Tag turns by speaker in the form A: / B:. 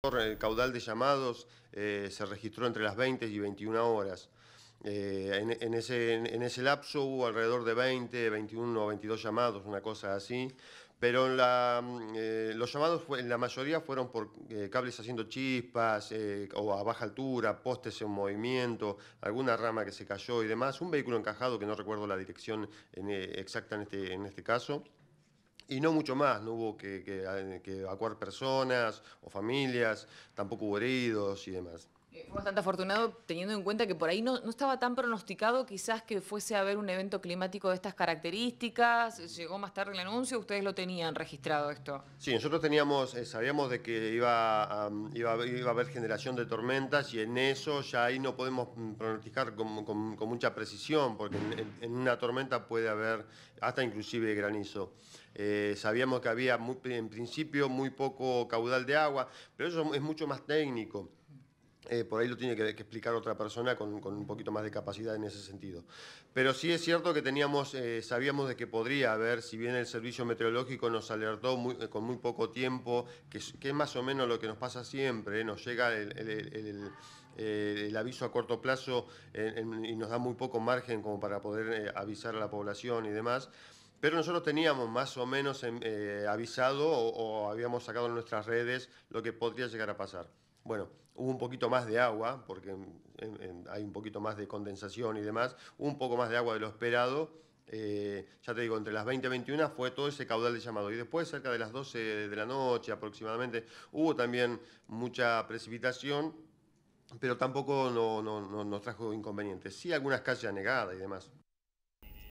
A: El caudal de llamados eh, se registró entre las 20 y 21 horas. Eh, en, ese, lapso hubo alrededor de 20, 21 o 22 llamados, una cosa así. Pero eh, los llamados, en la mayoría fueron por cables haciendo chispas o a baja altura, postes en movimiento, alguna rama que se cayó y demás. Un vehículo encajado que no recuerdo la dirección exacta en este, en este caso. Y no mucho más, no hubo eh, que, evacuar personas o familias, tampoco hubo heridos y demás.
B: Eh, fue bastante afortunado teniendo en cuenta que por ahí no, estaba tan pronosticado quizás que fuese a haber un evento climático de estas características. Llegó más tarde el anuncio, ustedes lo tenían registrado esto.
A: Sí, nosotros teníamos, eh, sabíamos de que iba, a, um, iba, a haber generación de tormentas y en eso ya ahí no podemos mm, pronosticar con, mucha precisión, porque en, en, una tormenta puede haber hasta inclusive granizo. Eh, sabíamos que había en principio muy poco caudal de agua, pero eso es mucho más técnico. Eh, por ahí lo tiene que, explicar otra persona con, un poquito más de capacidad en ese sentido. Pero sí es cierto que teníamos, eh, sabíamos de que podría haber, si bien el servicio meteorológico nos alertó con muy poco tiempo, que, es más o menos lo que nos pasa siempre, nos llega el, aviso a corto plazo y nos da muy poco margen como para poder avisar a la población y demás. Pero nosotros teníamos más o menos em, eh, avisado o, habíamos sacado en nuestras redes lo que podría llegar a pasar. Bueno, hubo un poquito más de agua, porque em, em, hay un poquito más de condensación y demás, un poco más de agua de lo esperado. Eh, ya te digo, entre las 20 y 21 fue todo ese caudal de llamado. Y después, cerca de las 12 de la noche aproximadamente, hubo también mucha precipitación, pero tampoco nos trajo inconvenientes. Sí, algunas calles anegadas y demás.